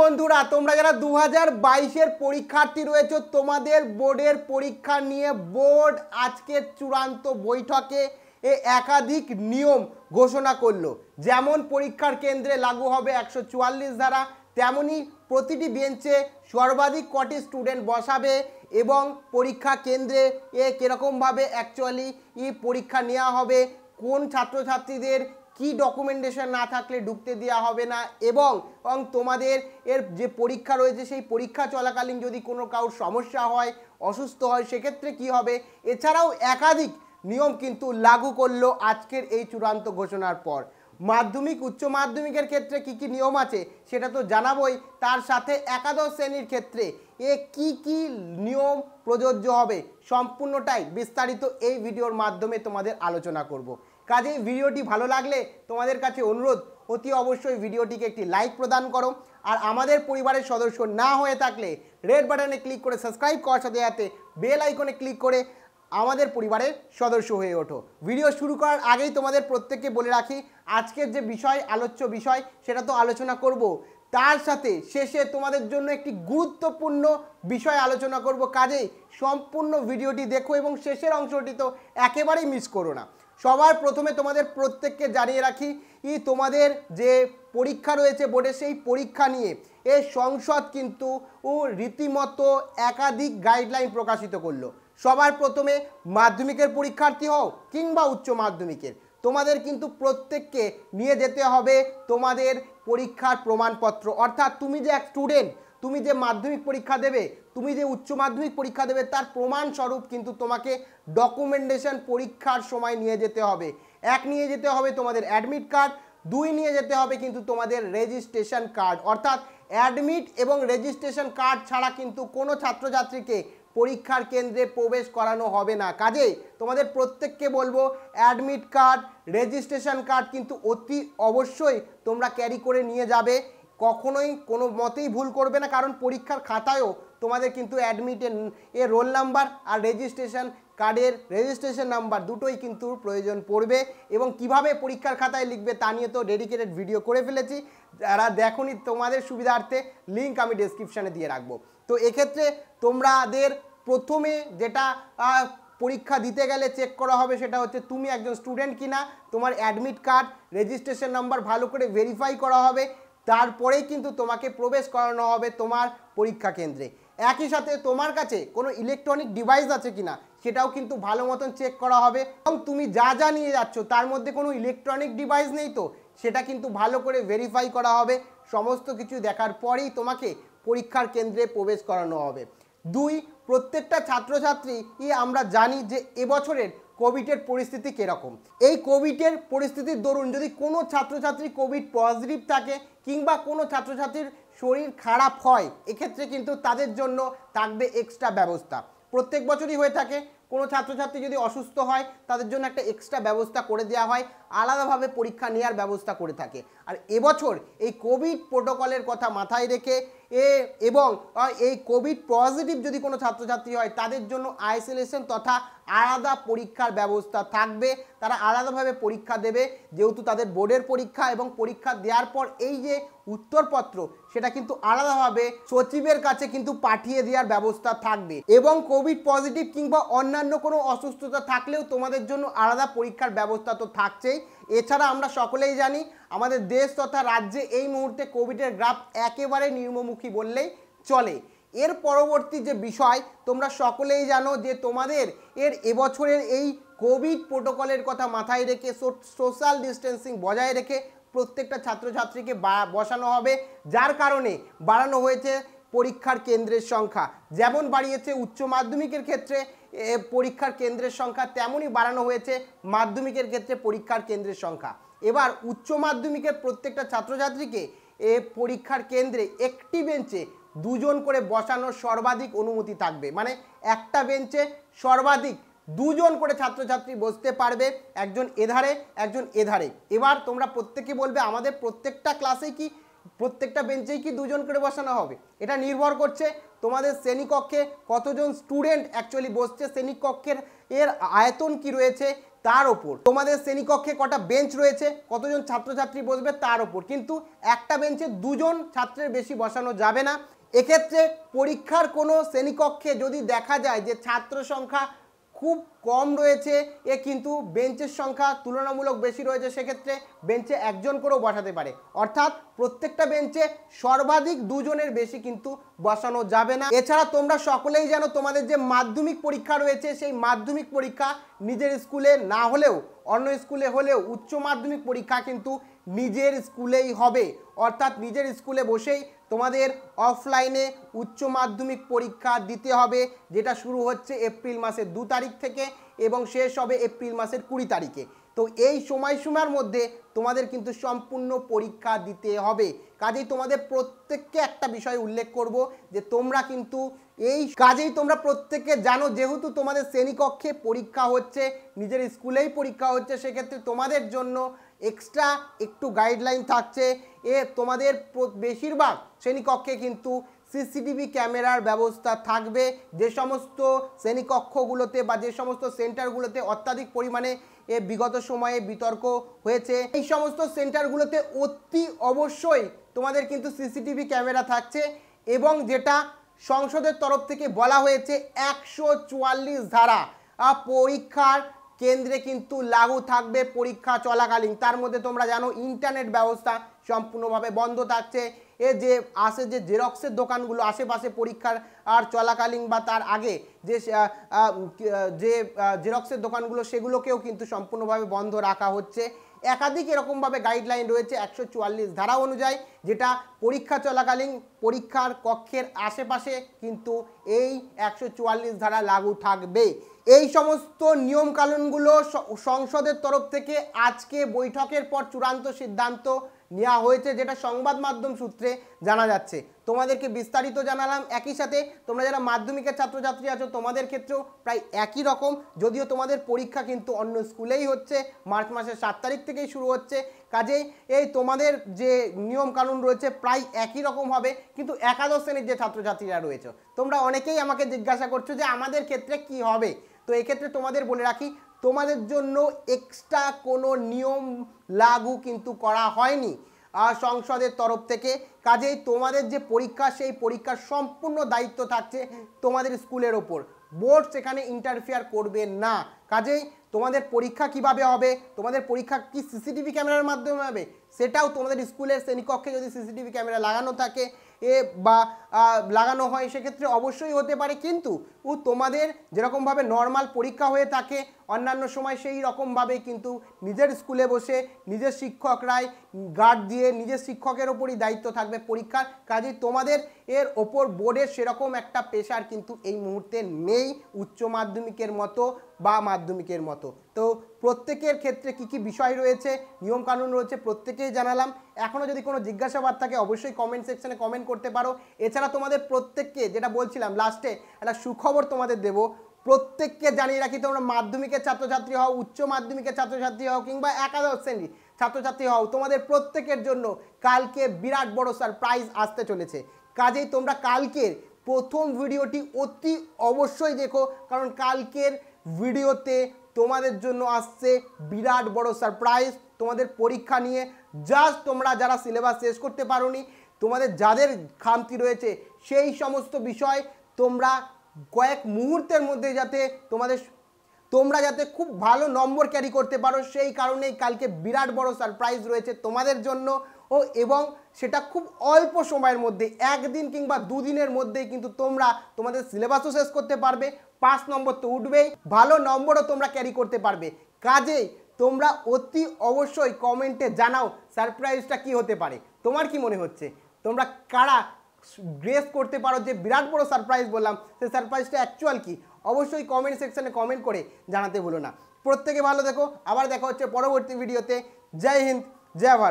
বন্ধুরা তোমরা যারা দু হাজার বাইশের পরীক্ষার্থী রয়েছে তোমাদের বোর্ডের পরীক্ষা নিয়ে বোর্ড আজকের চূড়ান্ত বৈঠকে এ একাধিক নিয়ম ঘোষণা করলো যেমন পরীক্ষার কেন্দ্রে লাগু হবে একশো চুয়াল্লিশ ধারা তেমনি প্রতিটি বেঞ্চে সর্বাধিক কটি স্টুডেন্ট বসাবে এবং পরীক্ষা কেন্দ্রে এ কীরকমভাবে অ্যাকচুয়ালি ই পরীক্ষা নেওয়া হবে কোন ছাত্রছাত্রীদের কি ডকুমেন্টেশন না থাকলে ঢুকতে দেওয়া হবে না এবং তোমাদের এর যে পরীক্ষা রয়েছে সেই পরীক্ষা চলাকালীন যদি কোনো কারোর সমস্যা হয় অসুস্থ হয় সেক্ষেত্রে কি হবে এছাড়াও একাধিক নিয়ম কিন্তু লাগু করলো আজকের এই চূড়ান্ত ঘোষণার পর মাধ্যমিক উচ্চ মাধ্যমিকের ক্ষেত্রে কি কি নিয়ম আছে সেটা তো জানাবই তার সাথে একাদশ শ্রেণীর ক্ষেত্রে এ কি কি নিয়ম প্রযোজ্য হবে সম্পূর্ণটাই বিস্তারিত এই ভিডিওর মাধ্যমে তোমাদের আলোচনা করব কাজেই ভিডিওটি ভালো লাগলে তোমাদের কাছে অনুরোধ অতি অবশ্যই ভিডিওটিকে একটি লাইক প্রদান করো আর আমাদের পরিবারের সদস্য না হয়ে থাকলে রেড বাটনে ক্লিক করে সাবস্ক্রাইব করার সাথে সাথে বেল আইকনে ক্লিক করে আমাদের পরিবারের সদস্য হয়ে ওঠো ভিডিও শুরু করার আগেই তোমাদের প্রত্যেককে বলে রাখি আজকের যে বিষয় আলোচ্য বিষয় সেটা তো আলোচনা করব তার সাথে শেষে তোমাদের জন্য একটি গুরুত্বপূর্ণ বিষয় আলোচনা করব কাজেই সম্পূর্ণ ভিডিওটি দেখো এবং শেষের অংশটি তো একেবারেই মিস করো না সবার প্রথমে তোমাদের প্রত্যেককে জানিয়ে রাখি ই তোমাদের যে পরীক্ষা রয়েছে বোর্ডে সেই পরীক্ষা নিয়ে এ সংসদ কিন্তু ও রীতিমতো একাধিক গাইডলাইন প্রকাশিত করলো সবার প্রথমে মাধ্যমিকের পরীক্ষার্থী হও কিংবা উচ্চ মাধ্যমিকের তোমাদের কিন্তু প্রত্যেককে নিয়ে যেতে হবে তোমাদের পরীক্ষার প্রমাণপত্র অর্থাৎ তুমি যে এক স্টুডেন্ট তুমি যে মাধ্যমিক পরীক্ষা দেবে তুমি যে উচ্চ মাধ্যমিক পরীক্ষা দেবে তার প্রমাণ স্বরূপ কিন্তু তোমাকে ডকুমেন্টেশন পরীক্ষার সময় নিয়ে যেতে হবে এক নিয়ে যেতে হবে তোমাদের অ্যাডমিট কার্ড দুই নিয়ে যেতে হবে কিন্তু তোমাদের রেজিস্ট্রেশন কার্ড অর্থাৎ অ্যাডমিট এবং রেজিস্ট্রেশন কার্ড ছাড়া কিন্তু কোনো ছাত্রছাত্রীকে পরীক্ষার কেন্দ্রে প্রবেশ করানো হবে না কাজে তোমাদের প্রত্যেককে বলবো অ্যাডমিট কার্ড রেজিস্ট্রেশন কার্ড কিন্তু অতি অবশ্যই তোমরা ক্যারি করে নিয়ে যাবে কখনোই কোনো মতেই ভুল করবে না কারণ পরীক্ষার খাতায়ও তোমাদের কিন্তু অ্যাডমিটের এর রোল নাম্বার আর রেজিস্ট্রেশন কার্ডের রেজিস্ট্রেশন নাম্বার দুটোই কিন্তু প্রয়োজন পড়বে এবং কিভাবে পরীক্ষার খাতায় লিখবে তা নিয়ে তো ডেডিকেটেড ভিডিও করে ফেলেছি যারা দেখনি তোমাদের সুবিধার্থে লিঙ্ক আমি ডিসক্রিপশানে দিয়ে রাখবো তো এক্ষেত্রে তোমাদের প্রথমে যেটা পরীক্ষা দিতে গেলে চেক করা হবে সেটা হচ্ছে তুমি একজন স্টুডেন্ট কিনা তোমার অ্যাডমিট কার্ড রেজিস্ট্রেশন নাম্বার ভালো করে ভেরিফাই করা হবে তারপরেই কিন্তু তোমাকে প্রবেশ করানো হবে তোমার পরীক্ষা কেন্দ্রে একই সাথে তোমার কাছে কোনো ইলেকট্রনিক ডিভাইস আছে কিনা সেটাও কিন্তু ভালো মতন চেক করা হবে এবং তুমি যা যা নিয়ে যাচ্ছ তার মধ্যে কোনো ইলেকট্রনিক ডিভাইস নেই তো সেটা কিন্তু ভালো করে ভেরিফাই করা হবে সমস্ত কিছু দেখার পরেই তোমাকে পরীক্ষার কেন্দ্রে প্রবেশ করানো হবে দুই প্রত্যেকটা ছাত্রছাত্রী আমরা জানি যে এবছরের কোভিডের পরিস্থিতি কীরকম এই কোভিডের পরিস্থিতির দরুন যদি কোনো ছাত্রছাত্রী কোভিড পজিটিভ থাকে কিংবা কোনো ছাত্রছাত্রীর শরীর খারাপ হয় এক্ষেত্রে কিন্তু তাদের জন্য থাকবে এক্সট্রা ব্যবস্থা প্রত্যেক বছরই হয়ে থাকে কোনো ছাত্রছাত্রী যদি অসুস্থ হয় তাদের জন্য একটা এক্সট্রা ব্যবস্থা করে দেওয়া হয় আলাদাভাবে পরীক্ষা নেওয়ার ব্যবস্থা করে থাকে আর এবছর এই কোভিড প্রোটোকলের কথা মাথায় রেখে এ এবং এই কোভিড পজিটিভ যদি কোনো ছাত্রছাত্রী হয় তাদের জন্য আইসোলেশন তথা আলাদা পরীক্ষার ব্যবস্থা থাকবে তারা আলাদাভাবে পরীক্ষা দেবে যেহেতু তাদের বোর্ডের পরীক্ষা এবং পরীক্ষা দেওয়ার পর এই যে উত্তরপত্র সেটা কিন্তু আলাদাভাবে সচিবের কাছে কিন্তু পাঠিয়ে দেওয়ার ব্যবস্থা থাকবে এবং কোভিড পজিটিভ কিংবা অন্যান্য কোনো অসুস্থতা থাকলেও তোমাদের জন্য আলাদা পরীক্ষার ব্যবস্থা তো থাকছেই এছাড়া আমরা সকলেই জানি আমাদের দেশ তথা রাজ্যে এই মুহূর্তে কোভিডের গ্রাফ একেবারে নির্মমুখী বললেই চলে এর পরবর্তী যে বিষয় তোমরা সকলেই জানো যে তোমাদের এর এবছরের এই কোভিড প্রোটোকলের কথা মাথায় রেখে সোশ্যাল ডিস্টেন্সিং বজায় রেখে প্রত্যেকটা ছাত্রছাত্রীকে বসানো হবে যার কারণে বাড়ানো হয়েছে পরীক্ষার কেন্দ্রের সংখ্যা যেমন বাড়িয়েছে উচ্চ মাধ্যমিকের ক্ষেত্রে পরীক্ষার কেন্দ্রের সংখ্যা তেমনই বাড়ানো হয়েছে মাধ্যমিকের ক্ষেত্রে পরীক্ষার কেন্দ্রের সংখ্যা এবার উচ্চ মাধ্যমিকের প্রত্যেকটা ছাত্রছাত্রীকে এ পরীক্ষার কেন্দ্রে একটি বেঞ্চে দুজন করে বসানোর সর্বাধিক অনুমতি থাকবে মানে একটা বেঞ্চে সর্বাধিক দুজন করে ছাত্রছাত্রী বসতে পারবে একজন এধারে একজন এধারে এবার তোমরা প্রত্যেকে বলবে আমাদের প্রত্যেকটা ক্লাসে কি প্রত্যেকটা বেঞ্চেই কি দুজন করে বসানো হবে এটা নির্ভর করছে তোমাদের শ্রেণীকক্ষে কতজন স্টুডেন্ট অ্যাকচুয়ালি বসছে শ্রেণীকক্ষের এর আয়তন কি রয়েছে তার ওপর তোমাদের শ্রেণীকক্ষে কটা বেঞ্চ রয়েছে কতজন ছাত্রছাত্রী বসবে তার ওপর কিন্তু একটা বেঞ্চে দুজন ছাত্রের বেশি বসানো যাবে না এক্ষেত্রে পরীক্ষার কোনো শ্রেণীকক্ষে যদি দেখা যায় যে ছাত্র সংখ্যা খুব কম রয়েছে এ কিন্তু বেঞ্চের সংখ্যা তুলনামূলক বেশি রয়েছে সেক্ষেত্রে বেঞ্চে একজন করেও বসাতে পারে অর্থাৎ প্রত্যেকটা বেঞ্চে সর্বাধিক দুজনের বেশি কিন্তু বসানো যাবে না এছাড়া তোমরা সকলেই জানো তোমাদের যে মাধ্যমিক পরীক্ষা রয়েছে সেই মাধ্যমিক পরীক্ষা নিজের স্কুলে না হলেও অন্য স্কুলে হলেও উচ্চ মাধ্যমিক পরীক্ষা কিন্তু নিজের স্কুলেই হবে অর্থাৎ নিজের স্কুলে বসেই তোমাদের অফলাইনে উচ্চ মাধ্যমিক পরীক্ষা দিতে হবে যেটা শুরু হচ্ছে এপ্রিল মাসের দু তারিখ থেকে এবং শেষ হবে এপ্রিল মাসের কুড়ি তারিখে তো এই সময়সীমার মধ্যে তোমাদের কিন্তু সম্পূর্ণ পরীক্ষা দিতে হবে কাজেই তোমাদের প্রত্যেককে একটা বিষয় উল্লেখ করব যে তোমরা কিন্তু এই কাজেই তোমরা প্রত্যেককে জানো যেহেতু তোমাদের শ্রেণীকক্ষে পরীক্ষা হচ্ছে নিজের স্কুলেই পরীক্ষা হচ্ছে সেক্ষেত্রে তোমাদের জন্য এক্সট্রা একটু গাইডলাইন থাকছে এ তোমাদের বেশিরভাগ শ্রেণীকক্ষে কিন্তু সিসিটিভি ক্যামেরার ব্যবস্থা থাকবে যে সমস্ত শ্রেণীকক্ষগুলোতে বা যে সমস্ত সেন্টারগুলোতে অত্যাধিক পরিমাণে এ বিগত সময়ে বিতর্ক হয়েছে এই সমস্ত সেন্টারগুলোতে অতি অবশ্যই তোমাদের কিন্তু সিসিটিভি ক্যামেরা থাকছে এবং যেটা সংসদের তরফ থেকে বলা হয়েছে একশো চুয়াল্লিশ ধারা পরীক্ষার কেন্দ্রে কিন্তু লাগু থাকবে পরীক্ষা চলাকালীন তার মধ্যে তোমরা জানো ইন্টারনেট ব্যবস্থা সম্পূর্ণভাবে বন্ধ থাকছে এ যে আসে যে জেরক্সের দোকানগুলো আশেপাশে পরীক্ষার আর চলাকালীন বা তার আগে যে যে জেরক্সের দোকানগুলো সেগুলোকেও কিন্তু সম্পূর্ণভাবে বন্ধ রাখা হচ্ছে একাধিক এরকমভাবে গাইডলাইন রয়েছে একশো চুয়াল্লিশ ধারা অনুযায়ী যেটা পরীক্ষা চলাকালীন পরীক্ষার কক্ষের আশেপাশে কিন্তু এই একশো চুয়াল্লিশ ধারা লাগু থাকবে এই সমস্ত নিয়মকানুনগুলো সংসদের তরফ থেকে আজকে বৈঠকের পর চূড়ান্ত সিদ্ধান্ত নেওয়া হয়েছে যেটা সংবাদ মাধ্যম সূত্রে জানা যাচ্ছে তোমাদেরকে বিস্তারিত জানালাম একই সাথে তোমরা যারা মাধ্যমিকের ছাত্রছাত্রী আছো তোমাদের ক্ষেত্রেও প্রায় একই রকম যদিও তোমাদের পরীক্ষা কিন্তু অন্য স্কুলেই হচ্ছে মার্চ মাসের সাত তারিখ থেকেই শুরু হচ্ছে কাজেই এই তোমাদের যে নিয়মকানুন রয়েছে প্রায় একই রকম হবে কিন্তু একাদশ শ্রেণীর যে ছাত্রছাত্রীরা রয়েছে তোমরা অনেকেই আমাকে জিজ্ঞাসা করছো যে আমাদের ক্ষেত্রে কি হবে তো এক্ষেত্রে তোমাদের বলে রাখি তোমাদের জন্য এক্সট্রা কোনো নিয়ম লাগু কিন্তু করা হয়নি সংসদের তরফ থেকে কাজেই তোমাদের যে পরীক্ষা সেই পরীক্ষার সম্পূর্ণ দায়িত্ব থাকছে তোমাদের স্কুলের ওপর বোর্ড সেখানে ইন্টারফেয়ার করবে না কাজেই তোমাদের পরীক্ষা কিভাবে হবে তোমাদের পরীক্ষা কি সিসিটিভি ক্যামেরার মাধ্যমে হবে সেটাও তোমাদের স্কুলের শ্রেণীকক্ষে যদি সিসিটিভি ক্যামেরা লাগানো থাকে এ বা লাগানো হয় সেক্ষেত্রে অবশ্যই হতে পারে কিন্তু ও তোমাদের যেরকমভাবে নর্মাল পরীক্ষা হয়ে থাকে অন্যান্য সময় সেই রকমভাবে কিন্তু নিজের স্কুলে বসে নিজের শিক্ষকরাই গার্ড দিয়ে নিজের শিক্ষকের ওপরই দায়িত্ব থাকবে পরীক্ষার কাজে তোমাদের এর ওপর বোর্ডের সেরকম একটা পেশার কিন্তু এই মুহূর্তে নেই উচ্চ মাধ্যমিকের মতো বা মাধ্যমিকের মতো তো প্রত্যেকের ক্ষেত্রে কি কি বিষয় রয়েছে নিয়মকানুন রয়েছে প্রত্যেকেই জানালাম এখনও যদি কোনো জিজ্ঞাসাবাদ থাকে অবশ্যই কমেন্ট সেকশানে কমেন্ট করতে পারো এছাড়া তোমাদের প্রত্যেককে যেটা বলছিলাম লাস্টে একটা সুখবর তোমাদের দেব প্রত্যেককে জানিয়ে রাখি তোমরা মাধ্যমিকের ছাত্রছাত্রী হও উচ্চ মাধ্যমিকের ছাত্রছাত্রী হও কিংবা একাদশ শ্রেণী ছাত্রছাত্রী হও তোমাদের প্রত্যেকের জন্য কালকে বিরাট বড় প্রাইজ আসতে চলেছে কাজেই তোমরা কালকের প্রথম ভিডিওটি অতি অবশ্যই দেখো কারণ কালকের ভিডিওতে তোমাদের জন্য আসছে বিরাট বড় সারপ্রাইজ তোমাদের পরীক্ষা নিয়ে জাস্ট তোমরা যারা সিলেবাস শেষ করতে পারো তোমাদের যাদের খামতি রয়েছে সেই সমস্ত বিষয় তোমরা কয়েক মুহূর্তের মধ্যে যাতে তোমাদের তোমরা যাতে খুব ভালো নম্বর ক্যারি করতে পারো সেই কারণেই কালকে বিরাট বড় সারপ্রাইজ রয়েছে তোমাদের জন্য ও এবং সেটা খুব অল্প সময়ের মধ্যে একদিন কিংবা দুদিনের মধ্যেই কিন্তু তোমরা তোমাদের সিলেবাসও শেষ করতে পারবে পাঁচ নম্বর তো উঠবেই ভালো নম্বরও তোমরা ক্যারি করতে পারবে কাজেই তোমরা অতি অবশ্যই কমেন্টে জানাও সারপ্রাইজটা কি হতে পারে তোমার কি মনে হচ্ছে তোমরা কারা গ্রেস করতে পারো যে বিরাট বড় সারপ্রাইজ বললাম সেই সারপ্রাইজটা অ্যাকচুয়াল কি অবশ্যই কমেন্ট সেকশানে কমেন্ট করে জানাতে ভুলো না প্রত্যেকে ভালো দেখো আবার দেখা হচ্ছে পরবর্তী ভিডিওতে জয় হিন্দ জয় ভারত